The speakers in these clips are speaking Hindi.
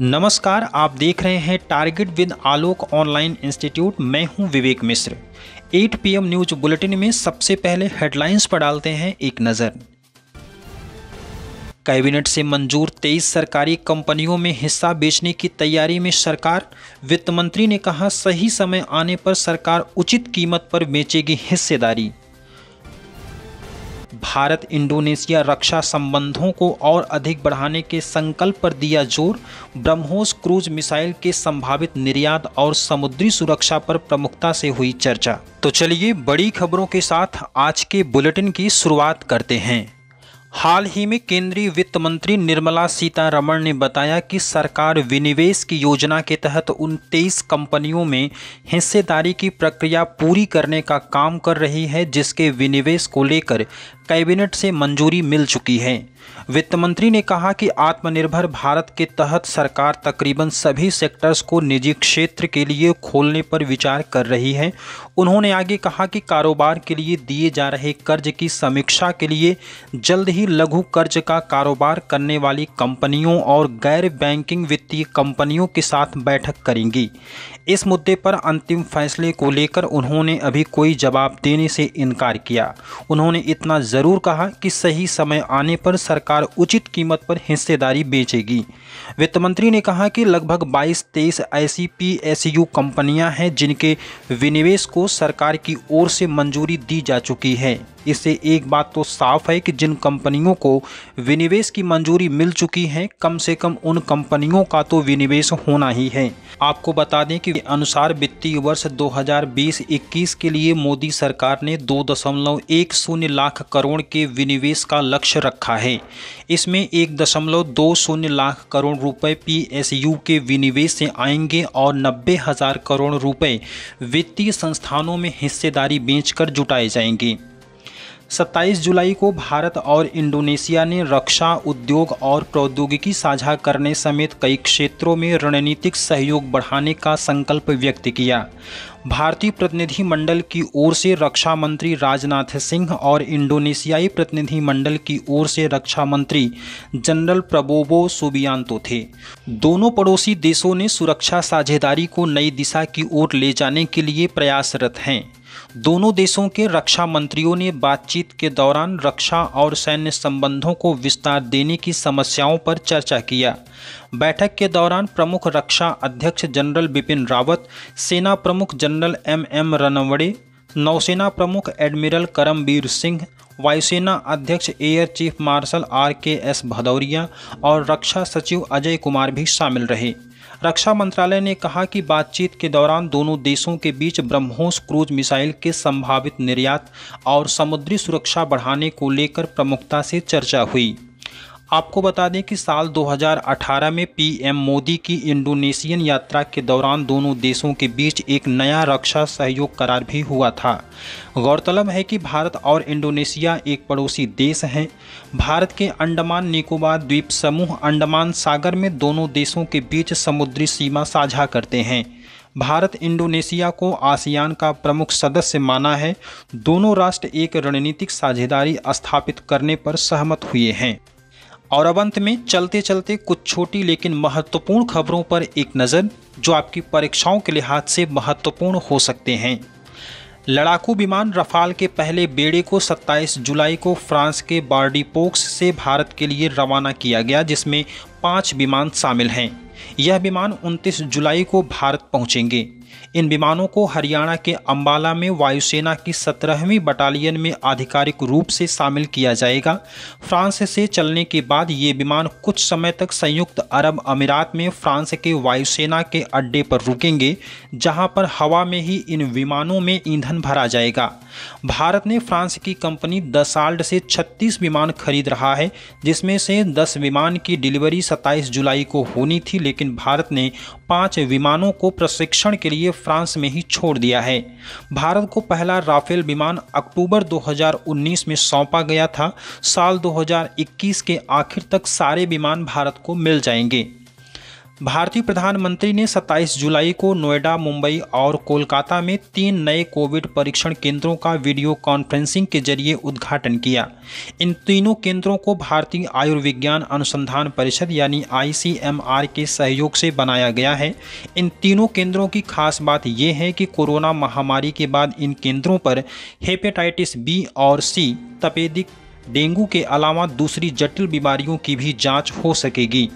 नमस्कार आप देख रहे हैं target with Alok online institute मैं हूं Vivek Mishra 8 PM news bulletin में सबसे पहले हेडलाइंस पर डालते हैं एक नज़र कैबिनेट से मंजूर 23 सरकारी कंपनियों में हिस्सा बेचने की तैयारी में सरकार वित्त मंत्री ने कहा सही समय आने पर सरकार उचित कीमत पर बेचेगी हिस्सेदारी भारत इंडोनेशिया रक्षा संबंधों को और अधिक बढ़ाने के संकल्प पर दिया जोर ब्रह्मोस क्रूज मिसाइल के संभावित निर्यात और समुद्री सुरक्षा पर प्रमुखता से हुई चर्चा तो चलिए बड़ी खबरों के साथ आज के बुलेटिन की शुरुआत करते हैं हाल ही में केंद्रीय वित्त मंत्री निर्मला सीतारमण ने बताया कि सरकार विनिवेश की योजना के तहत उन तेईस कंपनियों में हिस्सेदारी की प्रक्रिया पूरी करने का काम कर रही है जिसके विनिवेश को लेकर कैबिनेट से मंजूरी मिल चुकी है वित्त मंत्री ने कहा कि आत्मनिर्भर भारत के तहत सरकार तकरीबन सभी सेक्टर्स को निजी क्षेत्र के लिए खोलने पर विचार कर रही है उन्होंने आगे कहा कि कारोबार के लिए दिए जा रहे कर्ज की समीक्षा के लिए जल्द ही लघु कर्ज का कारोबार करने वाली कंपनियों और गैर बैंकिंग वित्तीय कंपनियों के साथ बैठक करेंगी इस मुद्दे पर अंतिम फैसले को लेकर उन्होंने अभी कोई जवाब देने से इनकार किया उन्होंने इतना जरूर कहा कि सही समय आने पर सरकार उचित कीमत पर हिस्सेदारी बेचेगी वित्त मंत्री ने कहा कि लगभग 22-23 ऐसी पीएसयू कंपनियां हैं जिनके विनिवेश को सरकार की ओर से मंजूरी दी जा चुकी है इससे एक बात तो साफ है कि जिन कंपनियों को विनिवेश की मंजूरी मिल चुकी है कम से कम उन कंपनियों का तो विनिवेश होना ही है आपको बता दें कि अनुसार वित्तीय वर्ष 2020-21 के लिए मोदी सरकार ने दो दशमलव एक शून्य लाख करोड़ के विनिवेश का लक्ष्य रखा है इसमें एक दशमलव दो शून्य लाख करोड़ रुपए पीएसयू के विनिवेश से आएंगे और नब्बे हजार करोड़ रुपए वित्तीय संस्थानों में हिस्सेदारी बेचकर जुटाए जाएंगे 27 जुलाई को भारत और इंडोनेशिया ने रक्षा उद्योग और प्रौद्योगिकी साझा करने समेत कई क्षेत्रों में रणनीतिक सहयोग बढ़ाने का संकल्प व्यक्त किया भारतीय प्रतिनिधिमंडल की ओर से रक्षा मंत्री राजनाथ सिंह और इंडोनेशियाई प्रतिनिधिमंडल की ओर से रक्षा मंत्री जनरल प्रबोबो सुबियांतो थे दोनों पड़ोसी देशों ने सुरक्षा साझेदारी को नई दिशा की ओर ले जाने के लिए प्रयासरत हैं दोनों देशों के रक्षा मंत्रियों ने बातचीत के दौरान रक्षा और सैन्य संबंधों को विस्तार देने की समस्याओं पर चर्चा किया बैठक के दौरान प्रमुख रक्षा अध्यक्ष जनरल बिपिन रावत सेना प्रमुख जनरल एम एम रनवड़े नौसेना प्रमुख एडमिरल करमबीर सिंह वायुसेना अध्यक्ष air chief marshal R K S Bhadauria और रक्षा सचिव अजय कुमार भी शामिल रहे रक्षा मंत्रालय ने कहा कि बातचीत के दौरान दोनों देशों के बीच ब्रह्मोस क्रूज मिसाइल के संभावित निर्यात और समुद्री सुरक्षा बढ़ाने को लेकर प्रमुखता से चर्चा हुई आपको बता दें कि साल 2018 में पीएम मोदी की इंडोनेशियन यात्रा के दौरान दोनों देशों के बीच एक नया रक्षा सहयोग करार भी हुआ था गौरतलब है कि भारत और इंडोनेशिया एक पड़ोसी देश हैं भारत के अंडमान निकोबार द्वीप समूह अंडमान सागर में दोनों देशों के बीच समुद्री सीमा साझा करते हैं भारत इंडोनेशिया को आसियान का प्रमुख सदस्य माना है दोनों राष्ट्र एक रणनीतिक साझेदारी स्थापित करने पर सहमत हुए हैं और अब अंत में चलते चलते कुछ छोटी लेकिन महत्वपूर्ण खबरों पर एक नज़र जो आपकी परीक्षाओं के लिहाज से महत्वपूर्ण हो सकते हैं लड़ाकू विमान रफाल के पहले बेड़े को 27 जुलाई को फ्रांस के बार्डीपोक्स से भारत के लिए रवाना किया गया जिसमें पाँच विमान शामिल हैं यह विमान 29 जुलाई को भारत पहुंचेंगे इन विमानों को हरियाणा के अंबाला में वायुसेना की सत्रहवीं बटालियन में आधिकारिक रूप से शामिल किया जाएगा फ्रांस से चलने के बाद ये विमान कुछ समय तक संयुक्त अरब अमीरात में फ्रांस के वायुसेना के अड्डे पर रुकेंगे जहां पर हवा में ही इन विमानों में ईंधन भरा जाएगा भारत ने फ्रांस की कंपनी दसाल्ट से 36 विमान खरीद रहा है जिसमें से 10 विमान की डिलीवरी 27 जुलाई को होनी थी लेकिन भारत ने पाँच विमानों को प्रशिक्षण के लिए लिए फ्रांस में ही छोड़ दिया है भारत को पहला राफेल विमान अक्टूबर 2019 में सौंपा गया था साल 2021 के आखिर तक सारे विमान भारत को मिल जाएंगे भारतीय प्रधानमंत्री ने 27 जुलाई को नोएडा मुंबई और कोलकाता में तीन नए कोविड परीक्षण केंद्रों का वीडियो कॉन्फ्रेंसिंग के जरिए उद्घाटन किया इन तीनों केंद्रों को भारतीय आयुर्विज्ञान अनुसंधान परिषद यानी आई के सहयोग से बनाया गया है इन तीनों केंद्रों की खास बात यह है कि कोरोना महामारी के बाद इन केंद्रों पर हेपेटाइटिस बी और सी तपेदिक डेंगू के अलावा दूसरी जटिल बीमारियों की भी जांच हो सकेगी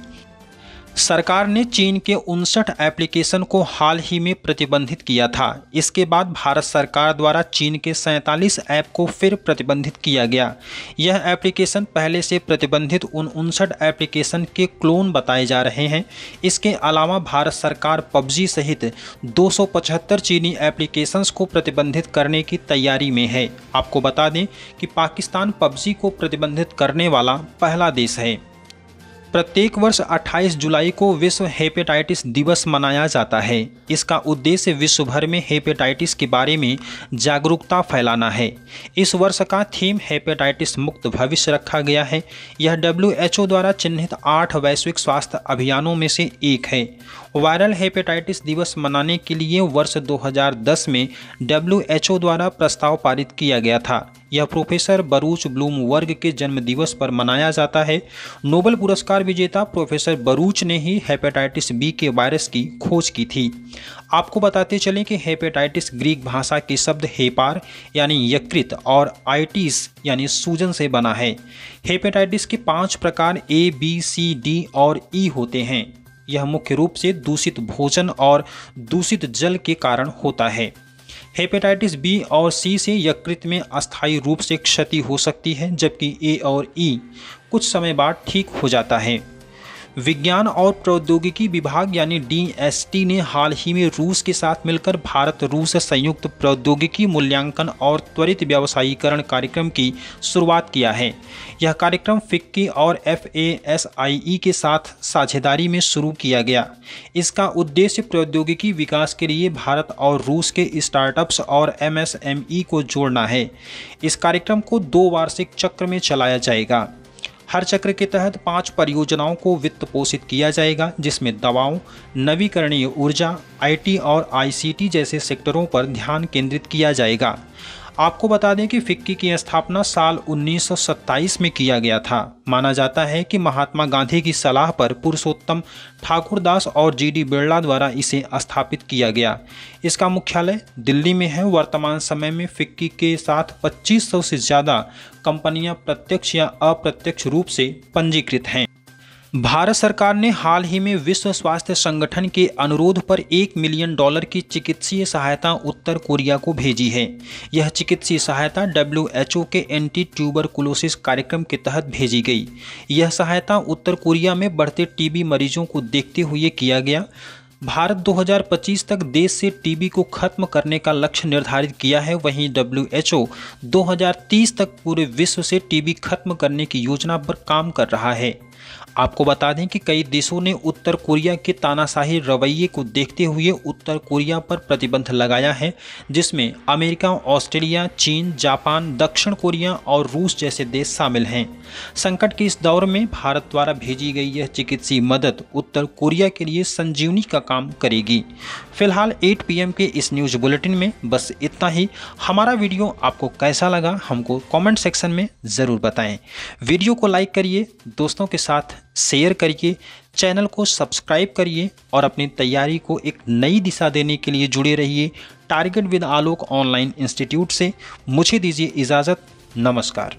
सरकार ने चीन के उनसठ एप्लीकेशन को हाल ही में प्रतिबंधित किया था इसके बाद भारत सरकार द्वारा चीन के सैंतालीस ऐप को फिर प्रतिबंधित किया गया यह एप्लीकेशन पहले से प्रतिबंधित उन उनसठ एप्लीकेशन के क्लोन बताए जा रहे हैं इसके अलावा भारत सरकार पबजी सहित 275 चीनी एप्लीकेशंस को प्रतिबंधित करने की तैयारी में है आपको बता दें कि पाकिस्तान पबजी को प्रतिबंधित करने वाला पहला देश है प्रत्येक वर्ष 28 जुलाई को विश्व हेपेटाइटिस दिवस मनाया जाता है इसका उद्देश्य विश्व भर में हेपेटाइटिस के बारे में जागरूकता फैलाना है इस वर्ष का थीम हेपेटाइटिस मुक्त भविष्य रखा गया है यह डब्ल्यू द्वारा चिन्हित आठ वैश्विक स्वास्थ्य अभियानों में से एक है वायरल हेपेटाइटिस दिवस मनाने के लिए वर्ष दो में डब्ल्यू द्वारा प्रस्ताव पारित किया गया था यह प्रोफेसर बरूच ब्लूम वर्ग के जन्मदिवस पर मनाया जाता है नोबल पुरस्कार विजेता प्रोफेसर बरूच ने ही हेपेटाइटिस बी के वायरस की खोज की थी आपको बताते चलें कि हेपेटाइटिस ग्रीक भाषा के शब्द हेपार यानी यकृत और आइटिस यानी सूजन से बना है हेपेटाइटिस के पांच प्रकार ए बी सी डी और ई e होते हैं यह मुख्य रूप से दूषित भोजन और दूषित जल के कारण होता है हेपेटाइटिस बी और सी से यकृत में अस्थायी रूप से क्षति हो सकती है जबकि ए और ई e कुछ समय बाद ठीक हो जाता है विज्ञान और प्रौद्योगिकी विभाग यानी डीएसटी ने हाल ही में रूस के साथ मिलकर भारत रूस संयुक्त प्रौद्योगिकी मूल्यांकन और त्वरित व्यवसायीकरण कार्यक्रम की शुरुआत किया है यह कार्यक्रम फिक्की और एफ e के साथ साझेदारी में शुरू किया गया इसका उद्देश्य प्रौद्योगिकी विकास के लिए भारत और रूस के स्टार्टअप्स और एम e को जोड़ना है इस कार्यक्रम को दो वार्षिक चक्र में चलाया जाएगा हर चक्र के तहत पांच परियोजनाओं को वित्त पोषित किया जाएगा जिसमें दवाओं नवीकरणीय ऊर्जा आईटी और आईसीटी जैसे सेक्टरों पर ध्यान केंद्रित किया जाएगा आपको बता दें कि फिक्की की स्थापना साल 1927 में किया गया था माना जाता है कि महात्मा गांधी की सलाह पर पुरुषोत्तम ठाकुरदास और जी डी बिरला द्वारा इसे स्थापित किया गया इसका मुख्यालय दिल्ली में है वर्तमान समय में फिक्की के साथ 2500 से ज़्यादा कंपनियां प्रत्यक्ष या अप्रत्यक्ष रूप से पंजीकृत हैं भारत सरकार ने हाल ही में विश्व स्वास्थ्य संगठन के अनुरोध पर एक मिलियन डॉलर की चिकित्सीय सहायता उत्तर कोरिया को भेजी है यह चिकित्सीय सहायता डब्ल्यूएचओ के एंटी ट्यूबर कुलोसिस कार्यक्रम के तहत भेजी गई यह सहायता उत्तर कोरिया में बढ़ते टीबी मरीजों को देखते हुए किया गया भारत 2025 तक देश से टीबी को खत्म करने का लक्ष्य निर्धारित किया है वहीं डब्ल्यूएचओ 2030 तक पूरे विश्व से टीबी खत्म करने की योजना पर काम कर रहा है आपको बता दें कि कई देशों ने उत्तर कोरिया के तानाशाही रवैये को देखते हुए उत्तर कोरिया पर प्रतिबंध लगाया है जिसमें अमेरिका ऑस्ट्रेलिया चीन जापान दक्षिण कोरिया और रूस जैसे देश शामिल हैं संकट के इस दौर में भारत द्वारा भेजी गई यह चिकित्सीय मदद उत्तर कोरिया के लिए संजीवनी का काम करेगी फिलहाल 8 पीएम के इस न्यूज़ बुलेटिन में बस इतना ही हमारा वीडियो आपको कैसा लगा हमको कमेंट सेक्शन में ज़रूर बताएं वीडियो को लाइक करिए दोस्तों के साथ साथ शेयर करिए चैनल को सब्सक्राइब करिए और अपनी तैयारी को एक नई दिशा देने के लिए जुड़े रहिए target with Alok online institute से मुझे दीजिए इजाज़त नमस्कार